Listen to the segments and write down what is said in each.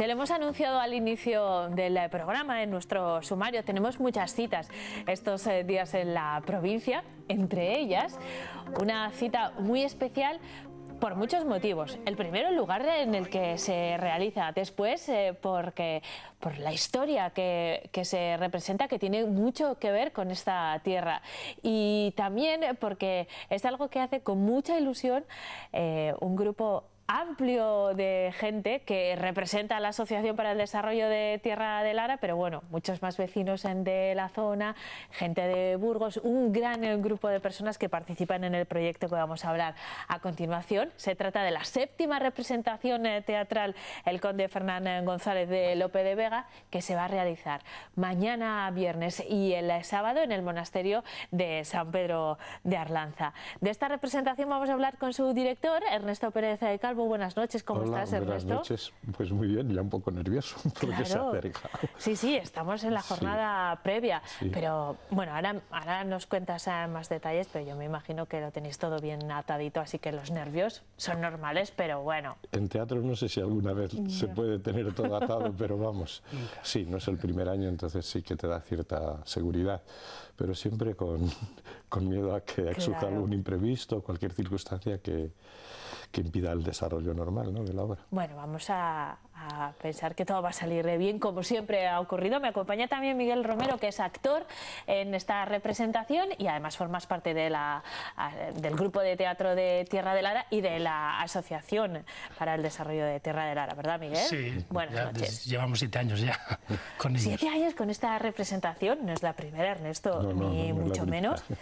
Ya lo hemos anunciado al inicio del eh, programa, en nuestro sumario. Tenemos muchas citas estos eh, días en la provincia, entre ellas una cita muy especial por muchos motivos. El primero, el lugar en el que se realiza. Después, eh, porque, por la historia que, se representa, que tiene mucho que ver con esta tierra. Y también porque es algo que hace con mucha ilusión un grupo amplio de gente que representa la Asociación para el Desarrollo de Tierra de Lara, pero bueno, muchos más vecinos de la zona, gente de Burgos, un gran grupo de personas que participan en el proyecto que vamos a hablar a continuación. Se trata de la séptima representación eh, teatral El Conde Fernán eh, González de Lope de Vega, que se va a realizar mañana viernes y el eh, sábado en el monasterio de San Pedro de Arlanza. De esta representación vamos a hablar con su director, Ernesto Pérez de Calvo, buenas noches, ¿cómo estás, Ernesto? Buenas noches, pues muy bien, ya un poco nervioso porque se acerca. Sí, sí, estamos en la jornada previa, pero bueno, ahora, ahora nos cuentas eh, más detalles, pero yo me imagino que lo tenéis todo bien atadito, así que los nervios son normales, pero bueno. En teatro no sé si alguna vez se puede tener todo atado, pero vamos, sí, no es el primer año, entonces sí que te da cierta seguridad, pero siempre con, con miedo a que claro. algún imprevisto, cualquier circunstancia que que impida el desarrollo normal ¿no? de la obra. Bueno, vamos a, pensar que todo va a salir bien, como siempre ha ocurrido. Me acompaña también Miguel Romero, que es actor en esta representación y además formas parte de la, del grupo de teatro de Tierra del Ara y de la Asociación para el Desarrollo de Tierra del Ara, ¿verdad, Miguel? Sí, Buenas noches. llevamos siete años ya con ellos. Siete años con esta representación, no es la primera, Ernesto, ni mucho menos.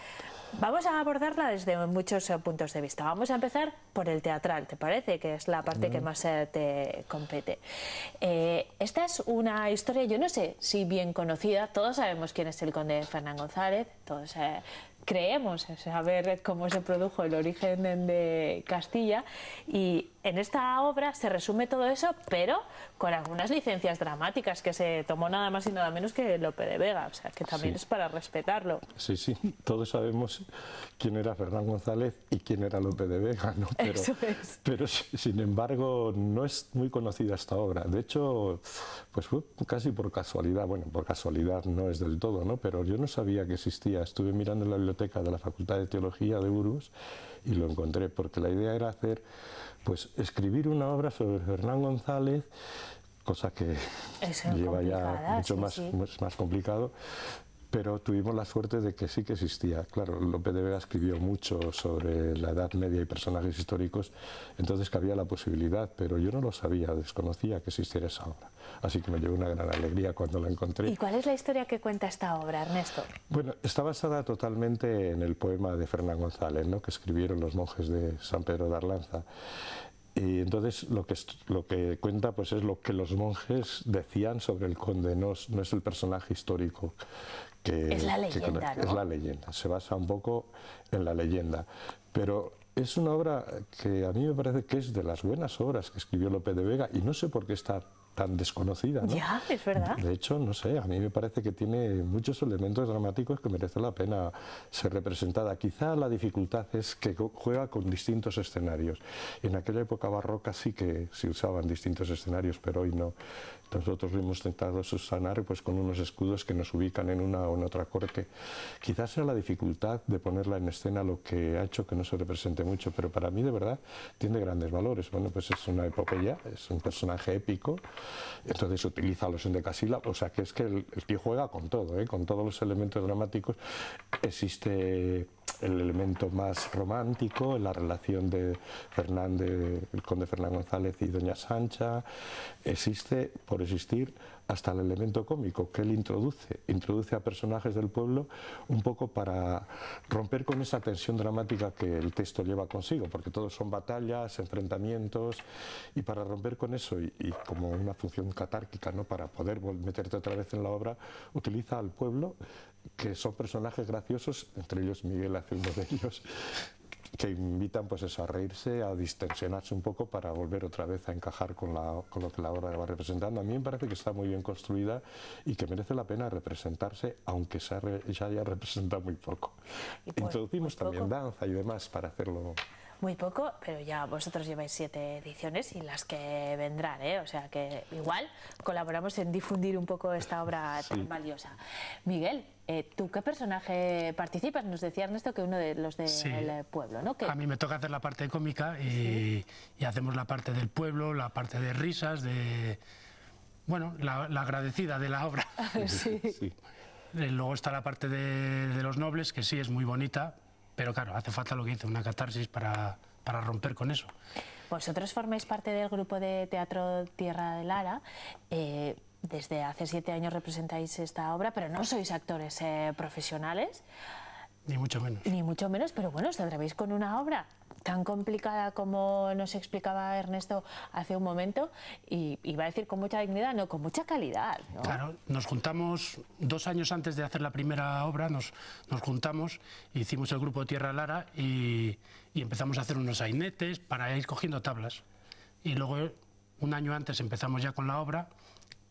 Vamos a abordarla desde muchos eh, puntos de vista. Vamos a empezar por el teatral, ¿te parece? Que es la parte que más eh, te compete. Eh, esta es una historia, yo no sé si bien conocida, todos sabemos quién es el conde Fernán González, todos creemos saber cómo se produjo el origen de Castilla y en esta obra se resume todo eso, pero con algunas licencias dramáticas que se tomó nada más y nada menos que Lope de Vega, o sea, que también es para respetarlo. Sí, sí, todos sabemos quién era Fernán González y quién era Lope de Vega, ¿no? Pero, eso es. pero sin embargo no es muy conocida esta obra. De hecho, pues fue casi por casualidad, bueno, por casualidad no es del todo, ¿no? Pero yo no sabía que existía. Estuve mirando en la biblioteca de la Facultad de Teología de Burgos y lo encontré, porque la idea era hacer, pues escribir una obra sobre Hernán González cosa que lleva ya mucho más, más, complicado, pero tuvimos la suerte de que sí que existía. Claro, López de Vega escribió mucho sobre la Edad Media y personajes históricos, entonces que había la posibilidad, pero yo no lo sabía, desconocía que existiera esa obra. Así que me llevé una gran alegría cuando la encontré. ¿Y cuál es la historia que cuenta esta obra, Ernesto? Bueno, está basada totalmente en el poema de Fernán González, ¿no? que escribieron los monjes de San Pedro de Arlanza. Y entonces lo que, lo que cuenta pues es lo que los monjes decían sobre el conde, no es el personaje histórico que, es la leyenda, Es la leyenda, se basa un poco en la leyenda. Pero es una obra que a mí me parece que es de las buenas obras que escribió López de Vega y no sé por qué está tan desconocida. Ya, es verdad. De hecho, no sé, a mí me parece que tiene muchos elementos dramáticos que merece la pena ser representada. Quizá la dificultad es que juega con distintos escenarios. En aquella época barroca sí que se usaban distintos escenarios, pero hoy no. Nosotros lo hemos intentado subsanar pues, con unos escudos que nos ubican en una o en otra corte. Quizás sea la dificultad de ponerla en escena lo que ha hecho que no se represente mucho, pero para mí de verdad tiene grandes valores. Bueno, pues es una epopeya, es un personaje épico, entonces utiliza los endecasílabos, o sea que es que el, el tío juega con todo, ¿eh? con todos los elementos dramáticos. Existe el elemento más romántico, la relación de Fernández, el conde Fernán González y doña Sancha, existe por existir hasta el elemento cómico que él introduce. Introduce a personajes del pueblo un poco para romper con esa tensión dramática que el texto lleva consigo, porque todos son batallas, enfrentamientos, y para romper con eso y, como una función catárquica, ¿no? para poder meterte otra vez en la obra, utiliza al pueblo, que son personajes graciosos, entre ellos Miguel hace uno de ellos, que invitan pues eso, a reírse, a distensionarse un poco para volver otra vez a encajar con, lo que la obra va representando. A mí me parece que está muy bien construida y que merece la pena representarse, aunque se, haya representado muy poco. Pues, Introducimos pues también danza y demás para hacerlo muy poco, pero ya vosotros lleváis siete ediciones y las que vendrán, ¿eh? o sea que igual colaboramos en difundir un poco esta obra tan valiosa. Miguel, eh, ¿Tú qué personaje participas? Nos decía Ernesto que uno de los del pueblo, ¿no? A mí me toca hacer la parte cómica y, hacemos la parte del pueblo, la parte de risas, de... Bueno, la, agradecida de la obra. sí. Luego está la parte de los nobles, que sí es muy bonita, pero claro, hace falta lo que dice, una catarsis para, romper con eso. Vosotros formáis parte del grupo de teatro Tierra de Lara. Eh, desde hace siete años representáis esta obra, pero no sois actores eh, profesionales. Ni mucho menos. Ni mucho menos, pero bueno, os atrevéis con una obra tan complicada como nos explicaba Ernesto hace un momento y iba a decir con mucha dignidad, no, con mucha calidad. Claro, nos juntamos dos años antes de hacer la primera obra, nos, nos juntamos, hicimos el grupo Tierra Lara y, empezamos a hacer unos ainetes para ir cogiendo tablas. Y luego un año antes empezamos ya con la obra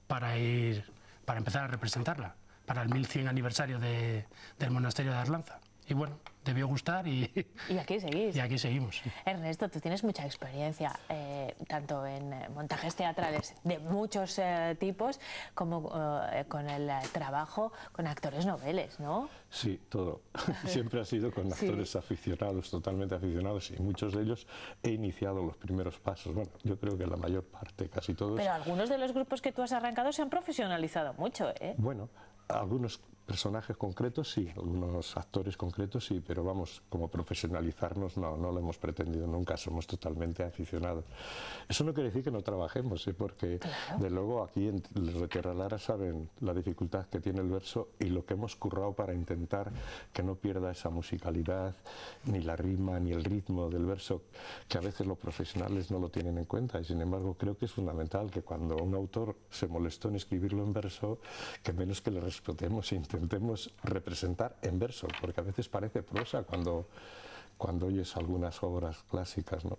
para ir para empezar a representarla, para el 1100 aniversario del monasterio de Arlanza y bueno, debió gustar y, y aquí seguís. Y aquí seguimos. Ernesto, tú tienes mucha experiencia, eh, tanto en eh, montajes teatrales de muchos eh, tipos, como con el trabajo con actores noveles, ¿no? Sí, todo. Siempre ha sido con actores aficionados, totalmente aficionados, y muchos de ellos he iniciado los primeros pasos. Bueno, yo creo que la mayor parte, casi todos. Pero algunos de los grupos que tú has arrancado se han profesionalizado mucho, ¿eh? Bueno, algunos personajes concretos sí, algunos actores concretos sí, pero vamos, como profesionalizarnos no, no lo hemos pretendido nunca, somos totalmente aficionados. Eso no quiere decir que no trabajemos, ¿eh? porque de luego aquí en los de Lara saben la dificultad que tiene el verso y lo que hemos currado para intentar que no pierda esa musicalidad, ni la rima, ni el ritmo del verso, que a veces los profesionales no lo tienen en cuenta y sin embargo creo que es fundamental que cuando un autor se molestó en escribirlo en verso, que menos que le respetemos e intentemos representar en verso, porque a veces parece prosa cuando, cuando oyes algunas obras clásicas. ¿no?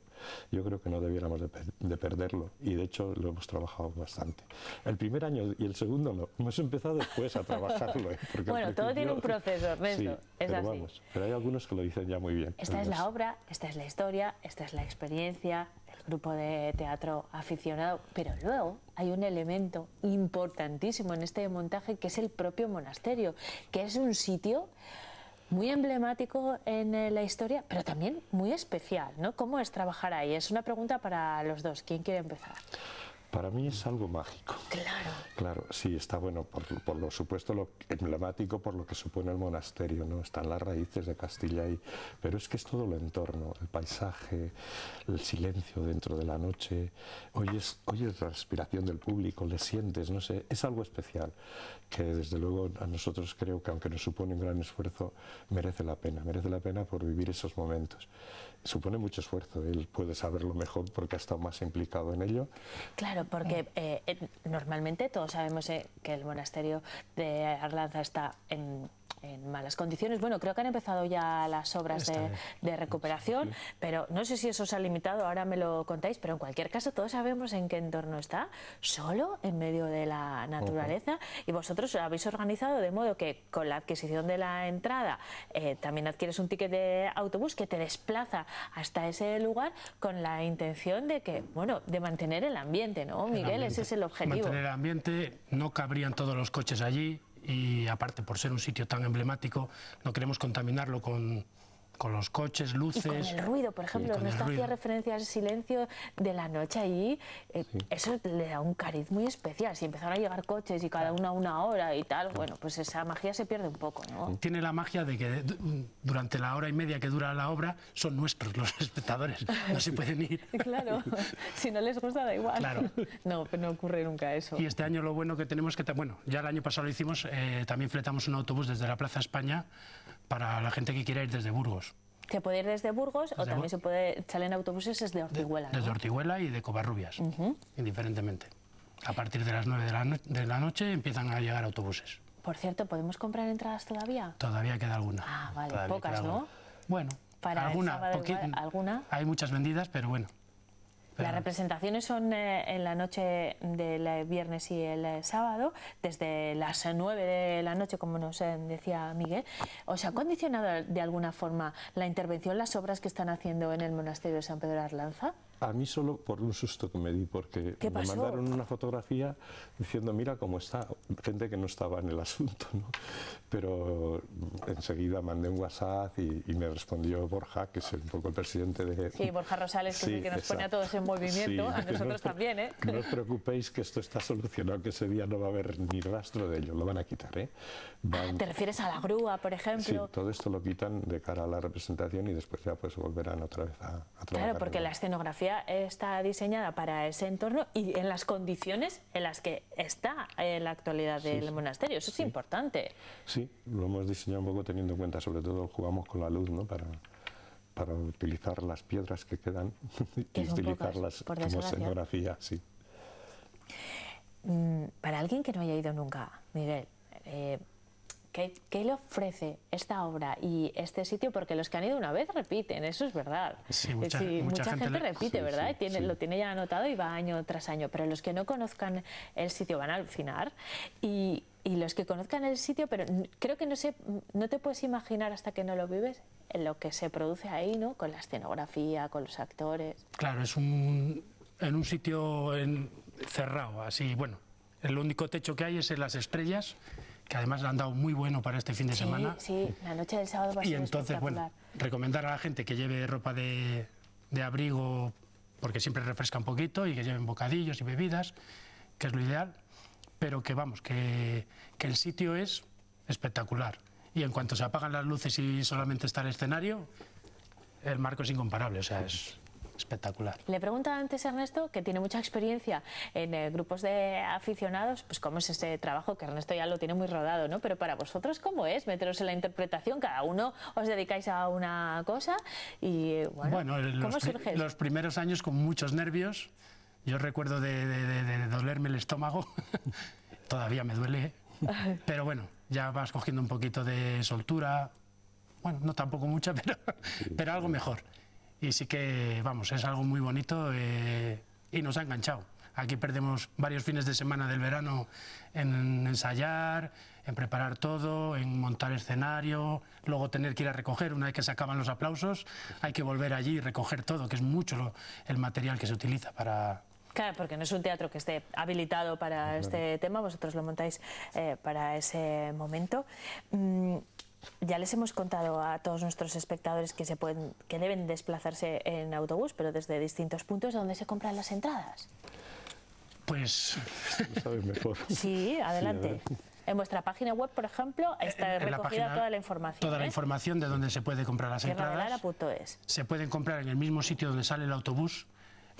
Yo creo que no debiéramos de, perderlo y de hecho lo hemos trabajado bastante. El primer año y el segundo no, hemos empezado después a trabajarlo. ¿eh? bueno, todo tiene un proceso, es así. pero hay algunos que lo dicen ya muy bien. Esta es la obra, esta es la historia, esta es la experiencia, grupo de teatro aficionado, pero luego hay un elemento importantísimo en este montaje que es el propio monasterio, que es un sitio muy emblemático en eh, la historia, pero también muy especial, ¿no? ¿Cómo es trabajar ahí? Es una pregunta para los dos. ¿Quién quiere empezar? Para mí es algo mágico. Claro. Claro, sí, está bueno, por, lo supuesto, lo emblemático por lo que supone el monasterio, ¿no? Están las raíces de Castilla ahí, pero es que es todo lo entorno, el paisaje, el silencio dentro de la noche, oyes, oyes la respiración del público, le sientes, no sé, es algo especial que desde luego a nosotros creo que aunque nos supone un gran esfuerzo, merece la pena, merece la pena por vivir esos momentos. Supone mucho esfuerzo, él puede saberlo mejor porque ha estado más implicado en ello. Claro porque eh, normalmente todos sabemos eh, que el monasterio de Arlanza está en en malas condiciones. Bueno, creo que han empezado ya las obras de, recuperación, pero no sé si eso os ha limitado, ahora me lo contáis, pero en cualquier caso todos sabemos en qué entorno está, solo en medio de la naturaleza, y vosotros lo habéis organizado de modo que con la adquisición de la entrada eh, también adquieres un ticket de autobús que te desplaza hasta ese lugar con la intención de que, bueno, de mantener el ambiente, ¿no, Miguel? Ese es el objetivo. Mantener el ambiente, no cabrían todos los coches allí, y aparte por ser un sitio tan emblemático no queremos contaminarlo con con los coches, luces... Y con el ruido, por ejemplo, no está hacía referencia al silencio de la noche allí, eh, eso le da un cariz muy especial. Si empezaron a llegar coches y cada uno a una hora y tal, bueno, pues esa magia se pierde un poco, ¿no? Tiene la magia de que durante la hora y media que dura la obra son nuestros los espectadores, no se pueden ir. claro, si no les gusta da igual. Claro. No, pero no ocurre nunca eso. Y este año lo bueno que tenemos que... Bueno, ya el año pasado lo hicimos, eh, también fletamos un autobús desde la Plaza España para la gente que quiera ir desde Burgos. Se puede ir desde Burgos o también se puede en autobuses desde Ortiguela. Desde Ortiguela y de Covarrubias, indiferentemente. A partir de las 9 de la, de la noche empiezan a llegar autobuses. Por cierto, ¿podemos comprar entradas todavía? Todavía queda alguna. Ah, vale, pocas, ¿no? Bueno, para alguna, alguna. Hay muchas vendidas, pero bueno, las representaciones son eh, en la noche del viernes y el eh, sábado, desde las 9 de la noche, como nos eh, decía Miguel. ¿Os ha condicionado de alguna forma la intervención, las obras que están haciendo en el monasterio de San Pedro de Arlanza? A mí solo por un susto que me di, porque me mandaron una fotografía diciendo, mira cómo está, gente que no estaba en el asunto, ¿no? Pero enseguida mandé un WhatsApp y, me respondió Borja, que es un poco el presidente de... Sí, Borja Rosales, que que nos pone a todos en movimiento, a nosotros también, ¿eh? No os preocupéis que esto está solucionado, que ese día no va a haber ni rastro de ello, lo van a quitar, ¿eh? Ah, ¿Te refieres a la grúa, por ejemplo? Sí, todo esto lo quitan de cara a la representación y después ya pues volverán otra vez a, a trabajar. Claro, porque la escenografía está diseñada para ese entorno y en las condiciones en las que está en la actualidad del monasterio. Eso es importante. Sí, lo hemos diseñado un poco teniendo en cuenta, sobre todo jugamos con la luz, ¿no? Para, para utilizar las piedras que quedan y utilizarlas como escenografía, mm, Para alguien que no haya ido nunca, Miguel, eh, ¿Qué, le ofrece esta obra y este sitio? Porque los que han ido una vez repiten, eso es verdad. Sí, mucha, mucha, gente, repite, ¿verdad? lo tiene ya anotado y va año tras año. Pero los que no conozcan el sitio van a alucinar. Y, los que conozcan el sitio, pero creo que no, sé, no te puedes imaginar hasta que no lo vives en lo que se produce ahí, ¿no? Con la escenografía, con los actores. Claro, es un, en un sitio en, cerrado, así, bueno. El único techo que hay es en las estrellas que además han dado muy bueno para este fin de semana. Sí, la noche del sábado va a Y entonces, bueno, recomendar a la gente que lleve ropa de, abrigo, porque siempre refresca un poquito, y que lleven bocadillos y bebidas, que es lo ideal, pero que vamos, que, que el sitio es espectacular. Y en cuanto se apagan las luces y solamente está el escenario, el marco es incomparable, o sea, es espectacular. Le pregunta antes Ernesto, que tiene mucha experiencia en eh, grupos de aficionados, pues cómo es ese trabajo, que Ernesto ya lo tiene muy rodado, ¿no? Pero para vosotros, ¿cómo es meteros en la interpretación? Cada uno os dedicáis a una cosa y, bueno, ¿cómo surge? Los primeros años con muchos nervios, yo recuerdo de, dolerme el estómago, todavía me duele, pero bueno, ya vas cogiendo un poquito de soltura, bueno, no tampoco mucha, pero, pero algo mejor y sí que, vamos, es algo muy bonito eh, y nos ha enganchado. Aquí perdemos varios fines de semana del verano en ensayar, en preparar todo, en montar escenario, luego tener que ir a recoger una vez que se acaban los aplausos, hay que volver allí y recoger todo, que es mucho el material que se utiliza para, Claro, porque no es un teatro que esté habilitado para este tema, vosotros lo montáis eh, para ese momento. Mm, ya les hemos contado a todos nuestros espectadores que, se pueden, que deben desplazarse en autobús, pero desde distintos puntos donde se compran las entradas. Pues... mejor. Sí, adelante. en vuestra página web, por ejemplo, está recogida toda la información. Toda la ¿eh? información de dónde se puede comprar las entradas. .es. Se pueden comprar en el mismo sitio donde sale el autobús.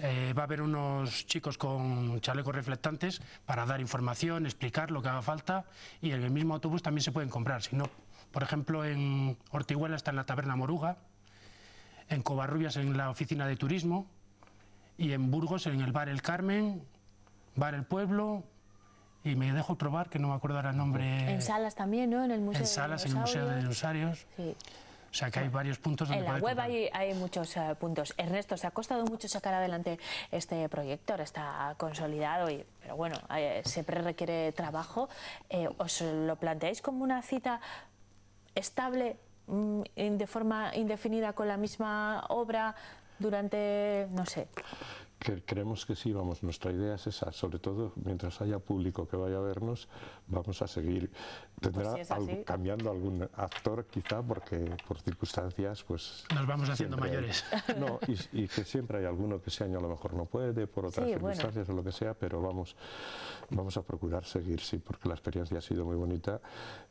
Eh, va a haber unos chicos con chalecos reflectantes para dar información, explicar lo que haga falta y en el mismo autobús también se pueden comprar. Si no, por ejemplo, en Ortiguela está en la Taberna Moruga, en Covarrubias en la Oficina de Turismo y en Burgos en el Bar El Carmen, Bar El Pueblo, y me dejo otro bar que no me acuerdo ahora el nombre. En salas también, ¿no? En el Museo en salas, en el Museo de Dinosaurios. Sí. O sea que hay varios puntos donde En la web hay, muchos eh, puntos. Ernesto, se ha costado mucho sacar adelante este proyecto, ahora está consolidado, y, pero bueno, eh, siempre requiere trabajo. Eh, ¿Os lo planteáis como una cita estable mm, de forma indefinida con la misma obra durante, no sé. Creemos que sí, vamos, nuestra idea es esa, sobre todo mientras haya público que vaya a vernos, vamos a seguir tendrá pues cambiando algún actor quizá porque por circunstancias pues nos vamos haciendo mayores no y, que siempre hay alguno que ese año a lo mejor no puede por otras circunstancias o lo que sea pero vamos vamos a procurar seguir sí porque la experiencia ha sido muy bonita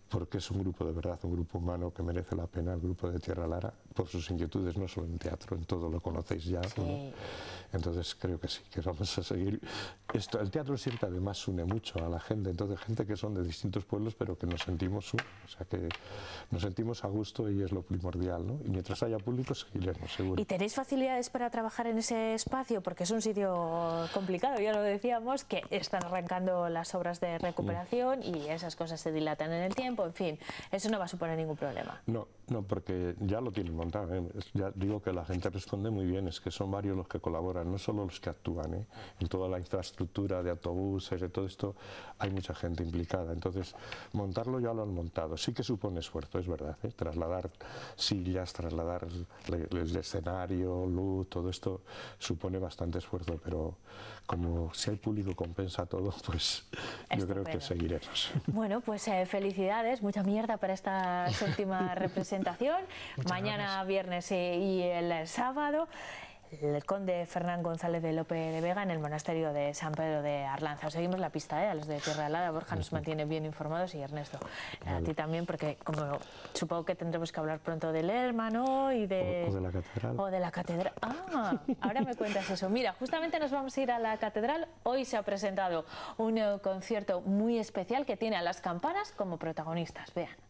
porque es un grupo de verdad un grupo humano que merece la pena el grupo de Tierra Lara por sus inquietudes no solo en teatro en todo lo conocéis ya entonces creo que sí que vamos a seguir esto el teatro siempre además une mucho a la gente entonces gente que son de distintos pueblos pero que no sentimos, uh, o sea que nos sentimos a gusto y es lo primordial, ¿no? Y mientras haya público seguiremos, seguro. ¿Y tenéis facilidades para trabajar en ese espacio? Porque es un sitio complicado, ya lo decíamos, que están arrancando las obras de recuperación y esas cosas se dilatan en el tiempo, en fin, eso no va a suponer ningún problema. No, no, porque ya lo tienen montado, ¿eh? ya digo que la gente responde muy bien, es que son varios los que colaboran, no solo los que actúan, ¿eh? en toda la infraestructura de autobuses, de todo esto, hay mucha gente implicada, entonces montar ya lo han montado. Sí que supone esfuerzo, es verdad. ¿eh? Trasladar sillas, trasladar el, escenario, luz, todo esto supone bastante esfuerzo, pero como si el público compensa todo, pues yo creo que seguiremos. Bueno, pues eh, felicidades, mucha mierda para esta séptima representación. Mañana viernes eh, y el sábado el conde Fernán González de López de Vega en el monasterio de San Pedro de Arlanza. Seguimos la pista, ¿eh? a los de Tierra Alada. Borja nos mantiene bien informados y Ernesto, a ti también, porque como supongo que tendremos que hablar pronto del hermano y de... de la catedral. O de la catedral. Ah, ahora me cuentas eso. Mira, justamente nos vamos a ir a la catedral. Hoy se ha presentado un concierto muy especial que tiene a las campanas como protagonistas. Vean.